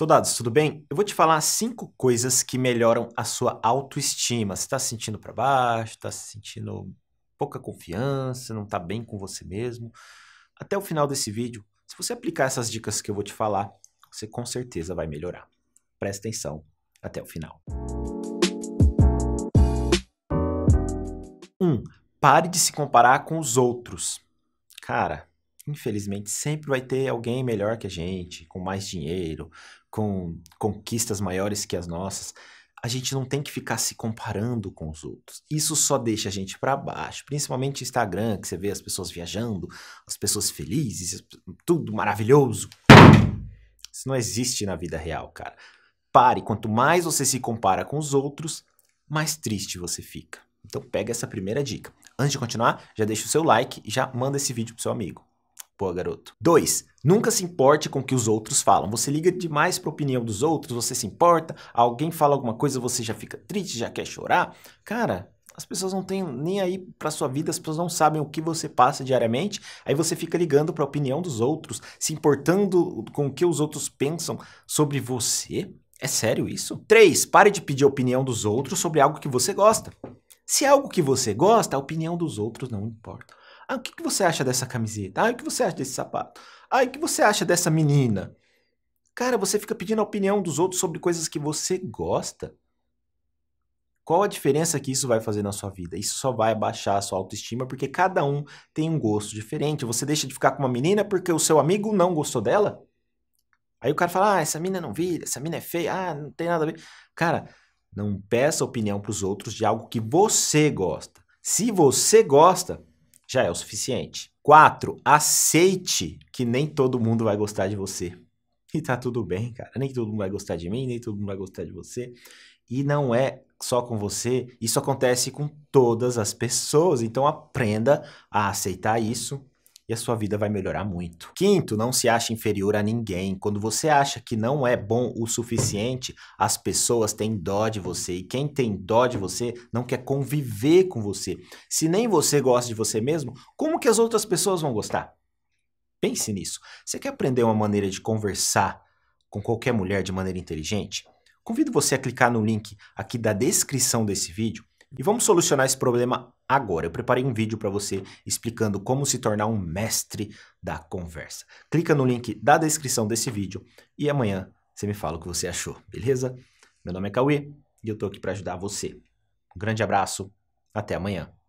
Soldados, tudo bem? Eu vou te falar cinco coisas que melhoram a sua autoestima. Você está se sentindo para baixo, está se sentindo pouca confiança, não está bem com você mesmo. Até o final desse vídeo, se você aplicar essas dicas que eu vou te falar, você com certeza vai melhorar. Presta atenção até o final. 1. Um, pare de se comparar com os outros. Cara, infelizmente, sempre vai ter alguém melhor que a gente, com mais dinheiro, com conquistas maiores que as nossas. A gente não tem que ficar se comparando com os outros. Isso só deixa a gente para baixo, principalmente Instagram, que você vê as pessoas viajando, as pessoas felizes, tudo maravilhoso. Isso não existe na vida real, cara. Pare, quanto mais você se compara com os outros, mais triste você fica. Então pega essa primeira dica. Antes de continuar, já deixa o seu like e já manda esse vídeo pro seu amigo. Pô, garoto. 2. Nunca se importe com o que os outros falam. Você liga demais para a opinião dos outros, você se importa, alguém fala alguma coisa, você já fica triste, já quer chorar. Cara, as pessoas não têm nem aí para sua vida, as pessoas não sabem o que você passa diariamente. Aí você fica ligando para a opinião dos outros, se importando com o que os outros pensam sobre você. É sério isso? 3. Pare de pedir a opinião dos outros sobre algo que você gosta. Se é algo que você gosta, a opinião dos outros não importa. Ah, o que, que você acha dessa camiseta? Ah, o que você acha desse sapato? Ah, o que você acha dessa menina? Cara, você fica pedindo a opinião dos outros sobre coisas que você gosta. Qual a diferença que isso vai fazer na sua vida? Isso só vai abaixar a sua autoestima porque cada um tem um gosto diferente. Você deixa de ficar com uma menina porque o seu amigo não gostou dela? Aí o cara fala: "Ah, essa menina não vira, essa menina é feia, ah, não tem nada a ver". Cara, não peça opinião para os outros de algo que você gosta. Se você gosta, já é o suficiente. 4. Aceite que nem todo mundo vai gostar de você. E tá tudo bem, cara. Nem todo mundo vai gostar de mim, nem todo mundo vai gostar de você. E não é só com você, isso acontece com todas as pessoas. Então aprenda a aceitar isso, e a sua vida vai melhorar muito. Quinto, não se ache inferior a ninguém. Quando você acha que não é bom o suficiente, as pessoas têm dó de você e quem tem dó de você não quer conviver com você. Se nem você gosta de você mesmo, como que as outras pessoas vão gostar? Pense nisso. Você quer aprender uma maneira de conversar com qualquer mulher de maneira inteligente? Convido você a clicar no link aqui da descrição desse vídeo e vamos solucionar esse problema agora. Eu preparei um vídeo para você explicando como se tornar um mestre da conversa. Clica no link da descrição desse vídeo e amanhã você me fala o que você achou, beleza? Meu nome é Cauê e eu estou aqui para ajudar você. Um grande abraço, até amanhã.